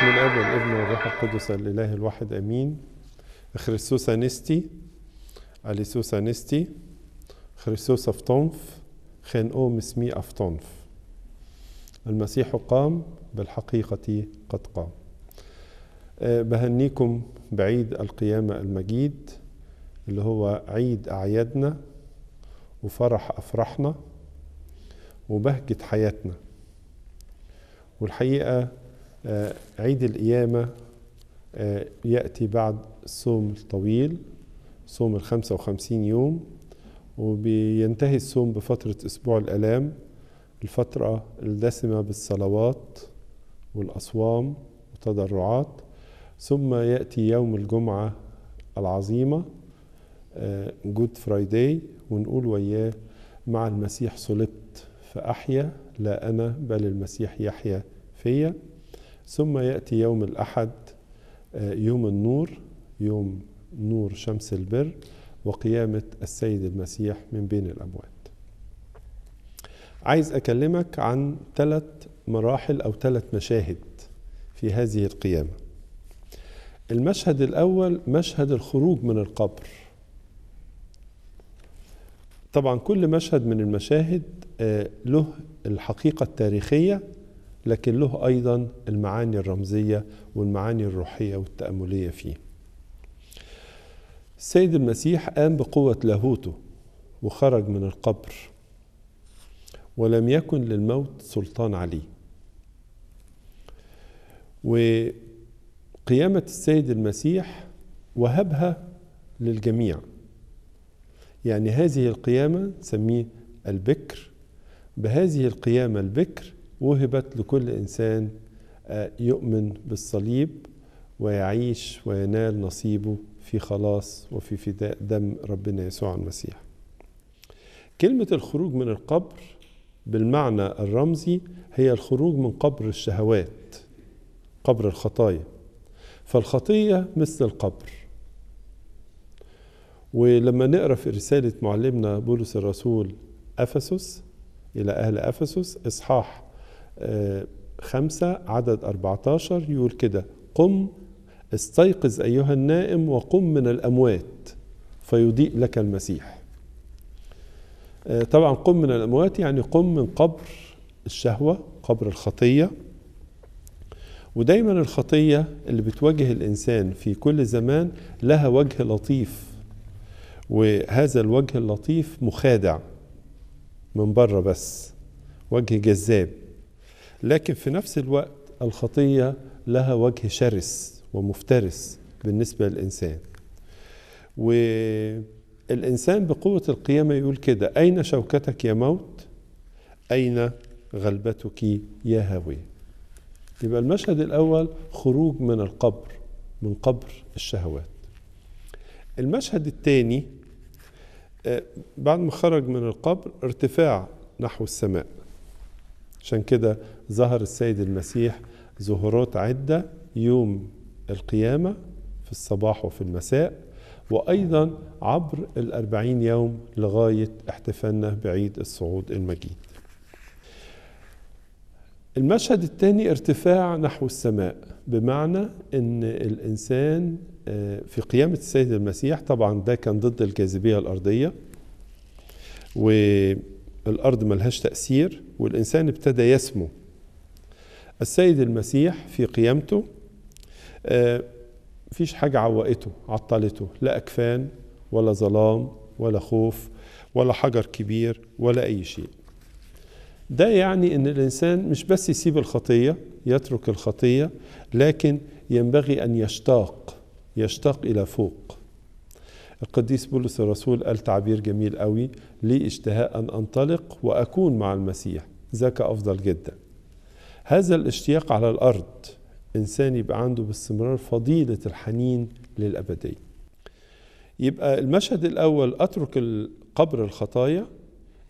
باسم الاب والابن والروح القدس الاله الواحد امين خريسوس انستي اليسوس انستي خريسوس افطنف اوم مسمي افطنف المسيح قام بالحقيقة قد قام آه، بهنيكم بعيد القيامة المجيد اللي هو عيد أعيادنا وفرح افراحنا وبهجة حياتنا والحقيقة آه، عيد القيامة آه، يأتي بعد الصوم الطويل صوم الخمسة وخمسين يوم وبينتهي الصوم بفترة أسبوع الألام الفترة الدسمة بالصلوات والأصوام والتضرعات ثم يأتي يوم الجمعة العظيمة جود آه، فرايداي ونقول وياه مع المسيح صلبت فأحيا لا أنا بل المسيح يحيا فيا ثم يأتي يوم الأحد آه، يوم النور يوم نور شمس البر وقيامة السيد المسيح من بين الأموات عايز أكلمك عن ثلاث مراحل أو ثلاث مشاهد في هذه القيامة المشهد الأول مشهد الخروج من القبر طبعا كل مشهد من المشاهد آه، له الحقيقة التاريخية لكن له أيضا المعاني الرمزية والمعاني الروحية والتأملية فيه السيد المسيح قام بقوة لاهوته وخرج من القبر ولم يكن للموت سلطان عليه وقيامة السيد المسيح وهبها للجميع يعني هذه القيامة نسميه البكر بهذه القيامة البكر وهبت لكل انسان آه، يؤمن بالصليب ويعيش وينال نصيبه في خلاص وفي فداء دم ربنا يسوع المسيح. كلمة الخروج من القبر بالمعنى الرمزي هي الخروج من قبر الشهوات قبر الخطايا فالخطية مثل القبر ولما نقرا في رسالة معلمنا بولس الرسول أفسس إلى أهل أفسس إصحاح خمسة عدد 14 يقول كده قم استيقظ أيها النائم وقم من الأموات فيضيء لك المسيح آه، طبعا قم من الأموات يعني قم من قبر الشهوة قبر الخطية ودايما الخطية اللي بتواجه الإنسان في كل زمان لها وجه لطيف وهذا الوجه اللطيف مخادع من بره بس وجه جذاب لكن في نفس الوقت الخطية لها وجه شرس ومفترس بالنسبة للإنسان والإنسان بقوة القيامة يقول كده أين شوكتك يا موت أين غلبتك يا هاوية يبقى المشهد الأول خروج من القبر من قبر الشهوات المشهد الثاني آه، بعد ما خرج من القبر ارتفاع نحو السماء عشان كده ظهر السيد المسيح ظهورات عدة يوم القيامة في الصباح وفي المساء وأيضا عبر الأربعين يوم لغاية احتفالنا بعيد الصعود المجيد المشهد الثاني ارتفاع نحو السماء بمعنى ان الانسان آه، في قيامه السيد المسيح طبعا ده كان ضد الجاذبيه الارضيه و الأرض ملهاش تأثير والإنسان ابتدى يسمو السيد المسيح في قيامته آه، فيش حاجة عوقته عطلته لا أكفان ولا ظلام ولا خوف ولا حجر كبير ولا أي شيء ده يعني أن الإنسان مش بس يسيب الخطية يترك الخطية لكن ينبغي أن يشتاق يشتاق إلى فوق القديس بولس الرسول قال تعبير جميل قوي لي اشتهاء أن أنطلق وأكون مع المسيح ذاك أفضل جدا هذا الاشتياق على الأرض إنسان يبقى عنده باستمرار فضيلة الحنين للأبدية يبقى المشهد الأول أترك قبر الخطايا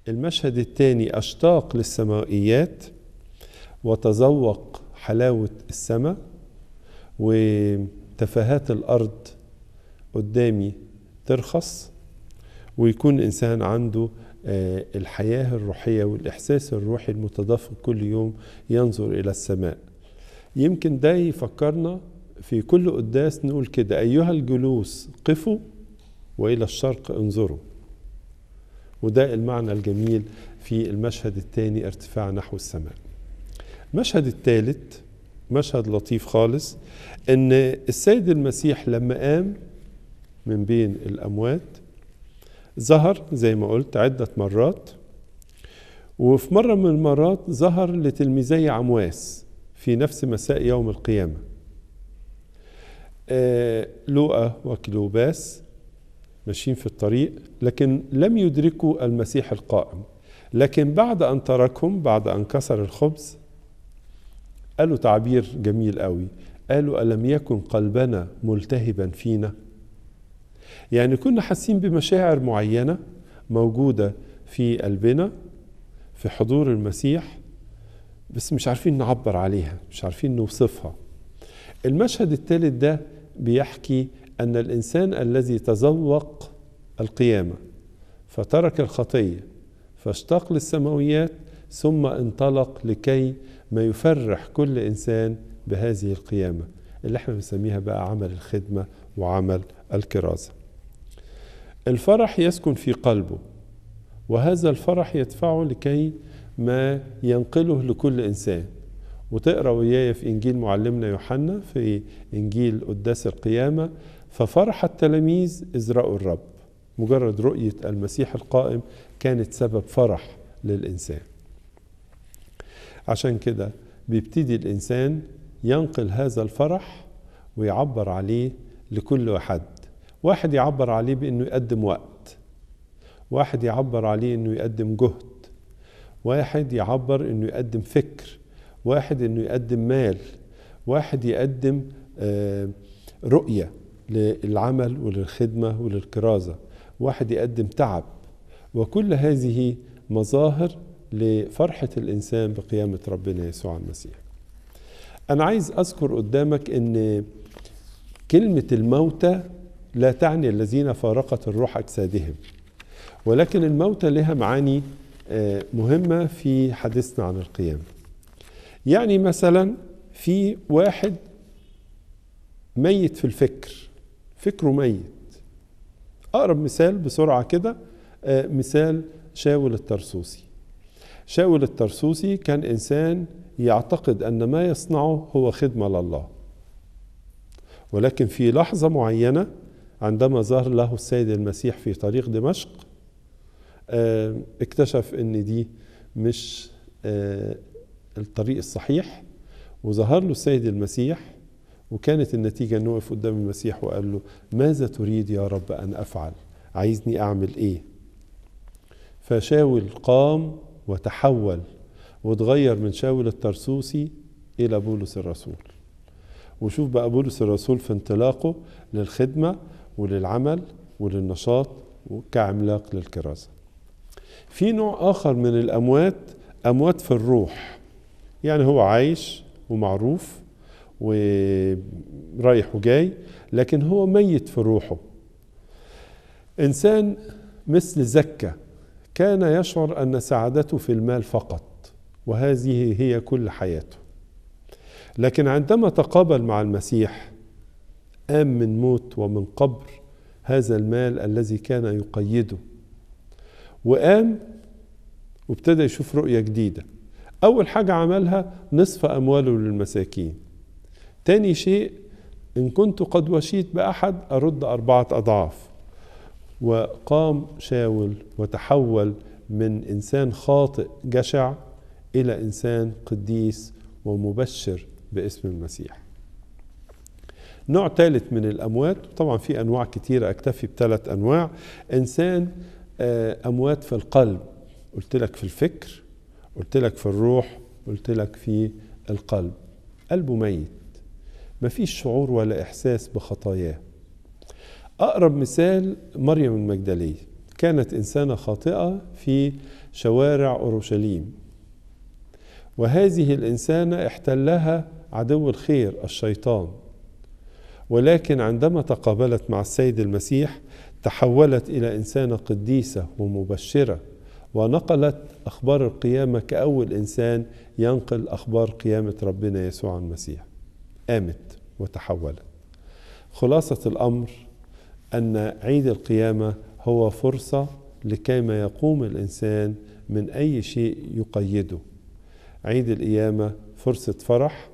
المشهد الثاني أشتاق للسماويات وتذوق حلاوة السماء وتفاهات الأرض قدامي ترخص ويكون الإنسان عنده آه، الحياة الروحية والإحساس الروحي المتدفق كل يوم ينظر إلى السماء يمكن ده يفكرنا في كل قداس نقول كده أيها الجلوس قفوا وإلى الشرق انظروا وده المعنى الجميل في المشهد الثاني ارتفاع نحو السماء المشهد الثالث مشهد لطيف خالص ان السيد المسيح لما قام من بين الأموات ظهر زي ما قلت عدة مرات وفي مرة من المرات ظهر لتلميذي عمواس في نفس مساء يوم القيامة آه، لوقا وكلوباس ماشيين في الطريق لكن لم يدركوا المسيح القائم لكن بعد أن تركهم بعد أن كسر الخبز قالوا تعبير جميل قوي قالوا ألم يكن قلبنا ملتهبا فينا يعني كنا حاسين بمشاعر معينة موجودة في قلبنا في حضور المسيح بس مش عارفين نعبر عليها مش عارفين نوصفها المشهد الثالث ده بيحكي أن الإنسان الذي تذوق القيامة فترك الخطية فاشتاق للسماويات ثم انطلق لكي ما يفرح كل إنسان بهذه القيامة اللي احنا بنسميها بقى عمل الخدمة وعمل الكرازة الفرح يسكن في قلبه وهذا الفرح يدفعه لكي ما ينقله لكل إنسان وتقرأ وياي في إنجيل معلمنا يوحنا في إنجيل قداس القيامة ففرح التلاميذ إذ رأوا الرب مجرد رؤية المسيح القائم كانت سبب فرح للإنسان عشان كده بيبتدي الإنسان ينقل هذا الفرح ويعبر عليه لكل واحد واحد يعبر عليه بأنه يقدم وقت واحد يعبر عليه أنه يقدم جهد واحد يعبر أنه يقدم فكر واحد أنه يقدم مال واحد يقدم آه، رؤية للعمل وللخدمة وللكرازة واحد يقدم تعب وكل هذه مظاهر لفرحة الإنسان بقيامة ربنا يسوع المسيح أنا عايز أذكر قدامك أن كلمة الموتى لا تعني الذين فارقت الروح أجسادهم ولكن الموتى لها معاني آه، مهمة في حديثنا عن القيامة يعني مثلا في واحد ميت في الفكر فكره ميت أقرب مثال بسرعة كده آه، مثال شاول الترسوسي شاول الترسوسي كان إنسان يعتقد أن ما يصنعه هو خدمة لله ولكن في لحظة معينة عندما ظهر له السيد المسيح في طريق دمشق آه، اكتشف ان دي مش آه، الطريق الصحيح وظهر له السيد المسيح وكانت النتيجة أنه وقف قدام المسيح وقال له ماذا تريد يا رب أن أفعل عايزني أعمل إيه فشاول قام وتحول وتغير من شاول الترسوسي إلى بولس الرسول وشوف بقى بولس الرسول في انطلاقه للخدمة وللعمل وللنشاط وكعملاق للكرازة في نوع آخر من الأموات أموات في الروح يعني هو عايش ومعروف ورايح وجاي لكن هو ميت في روحه إنسان مثل زكة كان يشعر أن سعادته في المال فقط وهذه هي كل حياته لكن عندما تقابل مع المسيح قام من موت ومن قبر هذا المال الذي كان يقيده وقام وابتدى يشوف رؤية جديدة أول حاجة عملها نصف أمواله للمساكين تاني شيء إن كنت قد وشيت بأحد أرد أربعة أضعاف وقام شاول وتحول من إنسان خاطئ جشع إلى إنسان قديس ومبشر باسم المسيح نوع ثالث من الأموات طبعا في أنواع كثيرة أكتفي بثلاث أنواع إنسان آه، أموات في القلب قلت لك في الفكر قلت لك في الروح قلت لك في القلب قلبه ميت ما فيش شعور ولا إحساس بخطاياه أقرب مثال مريم المجدلية كانت إنسانة خاطئة في شوارع أورشليم وهذه الإنسانة احتلها عدو الخير الشيطان ولكن عندما تقابلت مع السيد المسيح تحولت الى انسانه قديسه ومبشره ونقلت اخبار القيامه كاول انسان ينقل اخبار قيامه ربنا يسوع المسيح قامت وتحولت خلاصه الامر ان عيد القيامه هو فرصه لكيما يقوم الانسان من اي شيء يقيده عيد القيامه فرصه فرح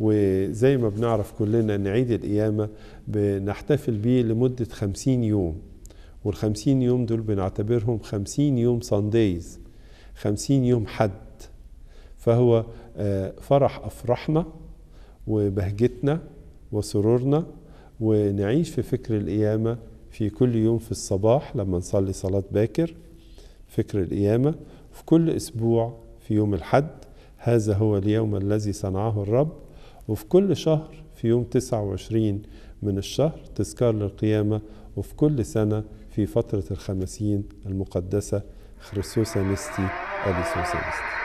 وزي ما بنعرف كلنا أن عيد القيامة بنحتفل بيه لمدة خمسين يوم والخمسين يوم دول بنعتبرهم خمسين يوم صنديز خمسين يوم حد فهو آه، فرح أفرحنا وبهجتنا وسرورنا ونعيش في فكر القيامة في كل يوم في الصباح لما نصلي صلاة باكر فكر القيامة في كل أسبوع في يوم الحد هذا هو اليوم الذي صنعه الرب وفي كل شهر في يوم 29 من الشهر تذكار للقيامة وفي كل سنة في فترة الخمسين المقدسة خريسوسا ميستي أبي سوسا ميستي